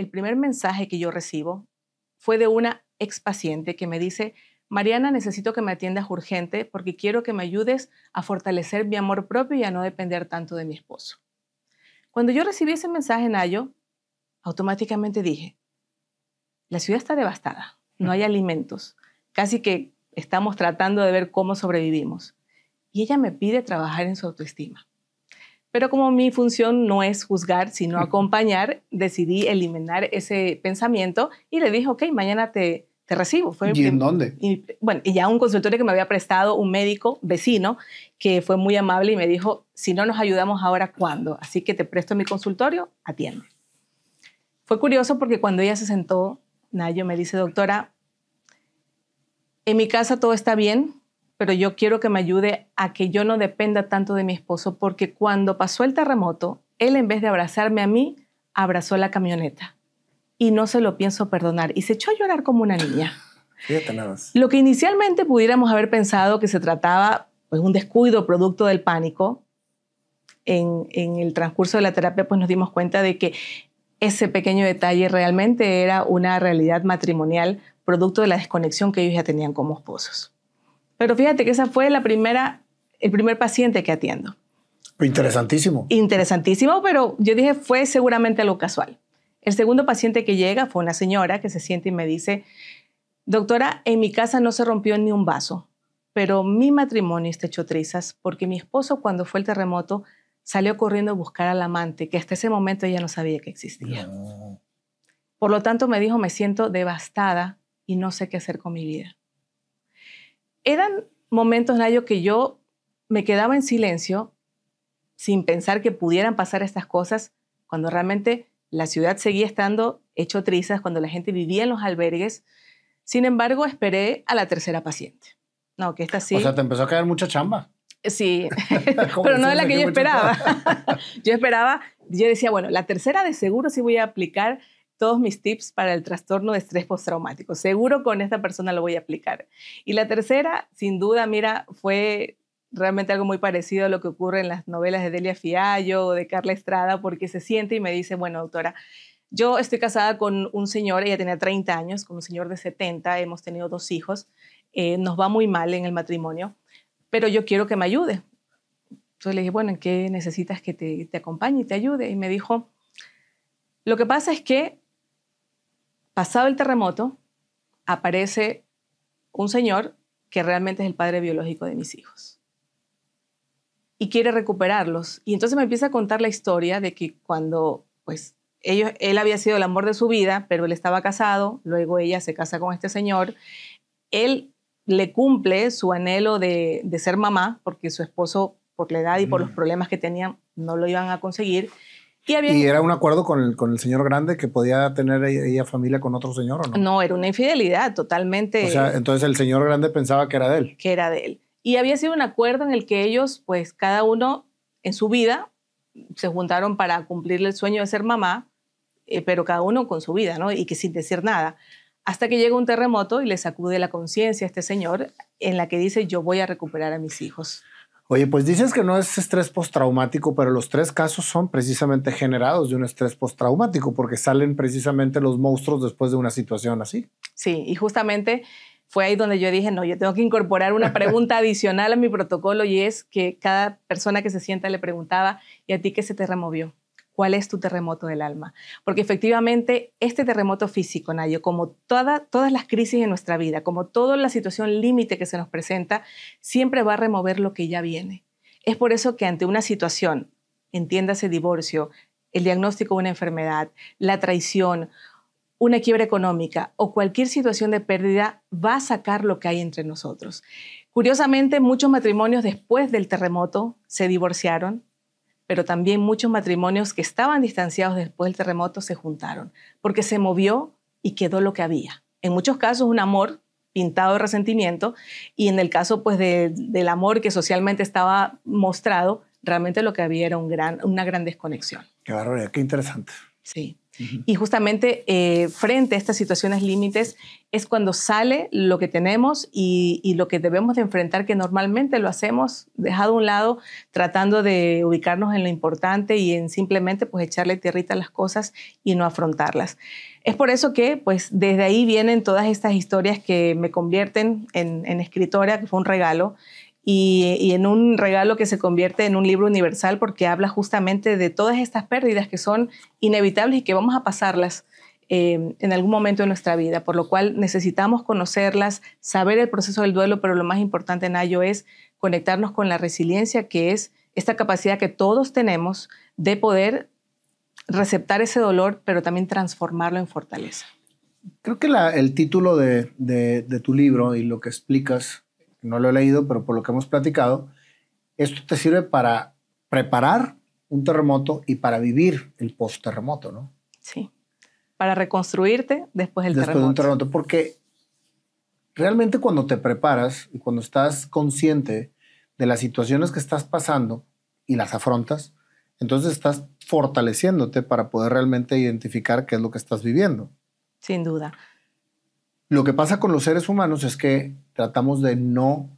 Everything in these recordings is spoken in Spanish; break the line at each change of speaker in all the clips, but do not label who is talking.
el primer mensaje que yo recibo fue de una paciente que me dice, Mariana, necesito que me atiendas urgente porque quiero que me ayudes a fortalecer mi amor propio y a no depender tanto de mi esposo. Cuando yo recibí ese mensaje, en Ayo, automáticamente dije, la ciudad está devastada, no hay alimentos, casi que estamos tratando de ver cómo sobrevivimos. Y ella me pide trabajar en su autoestima. Pero como mi función no es juzgar, sino acompañar, decidí eliminar ese pensamiento y le dije, ok, mañana te, te recibo. ¿Y en dónde? bueno, y ya un consultorio que me había prestado un médico vecino que fue muy amable y me dijo, si no nos ayudamos ahora, ¿cuándo? Así que te presto mi consultorio, atiende. Fue curioso porque cuando ella se sentó, Nayo me dice, doctora, en mi casa todo está bien, pero yo quiero que me ayude a que yo no dependa tanto de mi esposo, porque cuando pasó el terremoto, él en vez de abrazarme a mí, abrazó la camioneta. Y no se lo pienso perdonar. Y se echó a llorar como una niña. Fíjate nada más. Lo que inicialmente pudiéramos haber pensado que se trataba pues un descuido producto del pánico, en, en, el transcurso de la terapia pues nos dimos cuenta de que ese pequeño detalle realmente era una realidad matrimonial producto de la desconexión que ellos ya tenían como esposos. Pero fíjate que esa fue la primera, el primer paciente que atiendo.
Interesantísimo.
Interesantísimo, pero yo dije fue seguramente lo casual. El segundo paciente que llega fue una señora que se siente y me dice, doctora, en mi casa no se rompió ni un vaso, pero mi matrimonio está hecho trizas porque mi esposo cuando fue el terremoto salió corriendo a buscar al amante, que hasta ese momento ella no sabía que existía. Por lo tanto, me dijo, me siento devastada y no sé qué hacer con mi vida eran momentos, Nayo, que yo me quedaba en silencio sin pensar que pudieran pasar estas cosas cuando realmente la ciudad seguía estando hecho trizas, cuando la gente vivía en los albergues. Sin embargo, esperé a la tercera paciente. No, que esta sí. O sea, te
empezó a caer mucha chamba.
Sí, pero no de la que yo esperaba. yo esperaba, yo decía, bueno, la tercera de seguro sí voy a aplicar todos mis tips para el trastorno de estrés postraumático. Seguro con esta persona lo voy a aplicar. Y la tercera, sin duda, mira, fue realmente algo muy parecido a lo que ocurre en las novelas de Delia Fiallo o de Carla Estrada, porque se siente y me dice, bueno, doctora, yo estoy casada con un señor, ella tenía 30 años, con un señor de 70, hemos tenido dos hijos, eh, nos va muy mal en el matrimonio, pero yo quiero que me ayude. Entonces le dije, bueno, ¿en qué necesitas que te, te acompañe y te ayude? Y me dijo, lo que pasa es que Pasado el terremoto, aparece un señor que realmente es el padre biológico de mis hijos. Y quiere recuperarlos. Y entonces me empieza a contar la historia de que cuando, pues, ellos, él había sido el amor de su vida, pero él estaba casado, luego ella se casa con este señor, él le cumple su anhelo de, ser mamá, porque su esposo, por la edad y por los mm. problemas que tenían, no lo iban a conseguir, ¿Y era un
acuerdo con el, con el señor grande que podía tener ella familia con otro señor o no?
No, era una infidelidad totalmente. O sea,
entonces el señor grande pensaba que era de él. Que
era de él. Y había sido un acuerdo en el que ellos, pues cada uno en su vida, se juntaron para cumplirle el sueño de ser mamá, eh, pero cada uno con su vida, ¿no? Y que sin decir nada. Hasta que llega un terremoto y le sacude la conciencia a este señor, en la que dice, yo voy a recuperar a mis hijos.
Oye, pues dices que no es estrés postraumático, pero los tres casos son precisamente generados de un estrés postraumático, porque salen precisamente los monstruos después de una situación así.
Sí, y justamente fue ahí donde yo dije, no, yo tengo que incorporar una pregunta adicional a mi protocolo y es que cada persona que se sienta le preguntaba, ¿y a ti qué se te removió? cuál es tu terremoto del alma. Porque efectivamente este terremoto físico, Nayo, como todas las crisis en nuestra vida, como toda la situación límite que se nos presenta, siempre va a remover lo que ya viene. Es por eso que ante una situación, entiéndase divorcio, el diagnóstico de una enfermedad, la traición, una quiebra económica o cualquier situación de pérdida, va a sacar lo que hay entre nosotros. Curiosamente, muchos matrimonios después del terremoto se divorciaron, pero también muchos matrimonios que estaban distanciados después del terremoto se juntaron, porque se movió y quedó lo que había. En muchos casos un amor pintado de resentimiento y en el caso pues del amor que socialmente estaba mostrado, realmente lo que había era un gran, una gran desconexión.
Qué barbaridad, qué interesante.
Sí. Y justamente eh, frente a estas situaciones límites es cuando sale lo que tenemos y, lo que debemos de enfrentar, que normalmente lo hacemos dejado a un lado, tratando de ubicarnos en lo importante y en simplemente pues echarle tierrita a las cosas y no afrontarlas. Es por eso que pues desde ahí vienen todas estas historias que me convierten en, en escritora, que fue un regalo y, en un regalo que se convierte en un libro universal porque habla justamente de todas estas pérdidas que son inevitables y que vamos a pasarlas eh, en algún momento de nuestra vida, por lo cual necesitamos conocerlas, saber el proceso del duelo, pero lo más importante, en ello es conectarnos con la resiliencia, que es esta capacidad que todos tenemos de poder receptar ese dolor, pero también transformarlo en fortaleza.
Creo que el título de tu libro y lo que explicas no lo he leído, pero por lo que hemos platicado, esto te sirve para preparar un terremoto y para vivir el post-terremoto, ¿no?
Sí, para reconstruirte después del terremoto. Después de
terremoto, porque realmente cuando te preparas y cuando estás consciente de las situaciones que estás pasando y las afrontas, entonces estás fortaleciéndote para poder realmente identificar qué es lo que estás viviendo. Sin duda. Lo que pasa con los seres humanos es que tratamos de no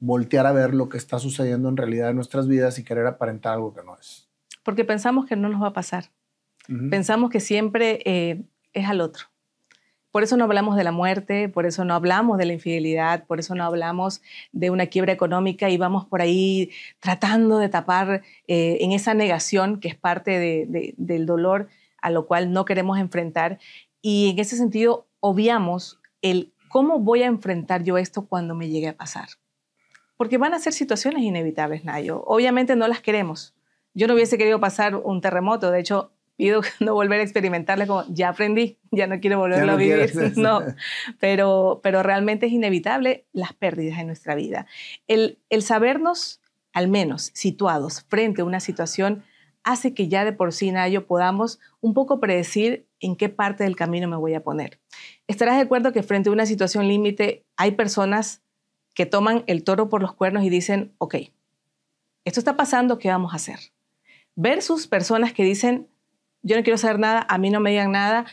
voltear a ver lo que está sucediendo en realidad en nuestras vidas y querer aparentar algo que no es.
Porque pensamos que no nos va a pasar. Pensamos que siempre eh, es al otro. Por eso no hablamos de la muerte, por eso no hablamos de la infidelidad, por eso no hablamos de una quiebra económica y vamos por ahí tratando de tapar eh, en esa negación que es parte del dolor a lo cual no queremos enfrentar. Y en ese sentido obviamos el cómo voy a enfrentar yo esto cuando me llegue a pasar. Porque van a ser situaciones inevitables, Nayo. Obviamente no las queremos. Yo no hubiese querido pasar un terremoto. De hecho, pido no volver a experimentarle como ya aprendí, ya no quiero volverlo a vivir. No, pero, pero realmente es inevitable las pérdidas en nuestra vida. El, el sabernos, al menos, situados frente a una situación hace que ya de por sí, Nayo, podamos un poco predecir en qué parte del camino me voy a poner. Estarás de acuerdo que frente a una situación límite hay personas que toman el toro por los cuernos y dicen, ok, esto está pasando, ¿qué vamos a hacer? Versus personas que dicen, yo no quiero saber nada, a mí no me digan nada,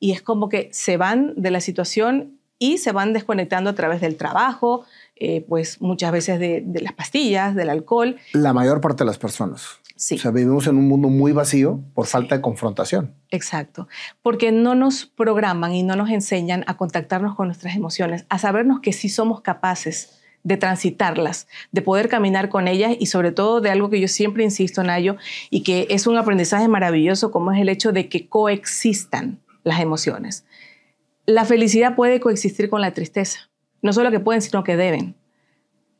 y es como que se van de la situación y se van desconectando a través del trabajo, eh, pues muchas veces de las pastillas, del alcohol.
La mayor parte de las personas. O vivimos en un mundo muy vacío por falta de confrontación.
Exacto, porque no nos programan y no nos enseñan a contactarnos con nuestras emociones, a sabernos que sí somos capaces de transitarlas, de poder caminar con ellas y sobre todo de algo que yo siempre insisto, en ello y que es un aprendizaje maravilloso, como es el hecho de que coexistan las emociones. La felicidad puede coexistir con la tristeza, no solo que pueden, sino que deben.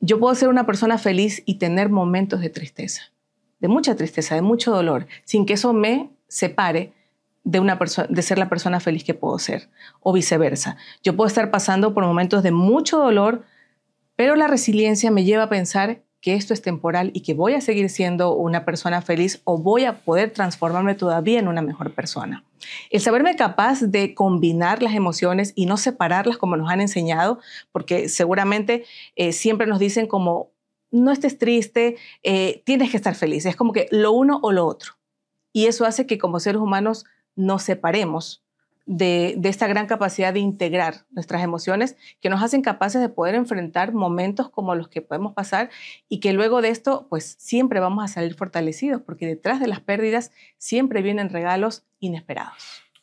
Yo puedo ser una persona feliz y tener momentos de tristeza de mucha tristeza, de mucho dolor, sin que eso me separe de, una de ser la persona feliz que puedo ser, o viceversa. Yo puedo estar pasando por momentos de mucho dolor, pero la resiliencia me lleva a pensar que esto es temporal y que voy a seguir siendo una persona feliz o voy a poder transformarme todavía en una mejor persona. El saberme capaz de combinar las emociones y no separarlas como nos han enseñado, porque seguramente eh, siempre nos dicen como no estés triste, eh, tienes que estar feliz. Es como que lo uno o lo otro. Y eso hace que como seres humanos nos separemos de, esta gran capacidad de integrar nuestras emociones que nos hacen capaces de poder enfrentar momentos como los que podemos pasar y que luego de esto pues siempre vamos a salir fortalecidos porque detrás de las pérdidas siempre vienen regalos inesperados.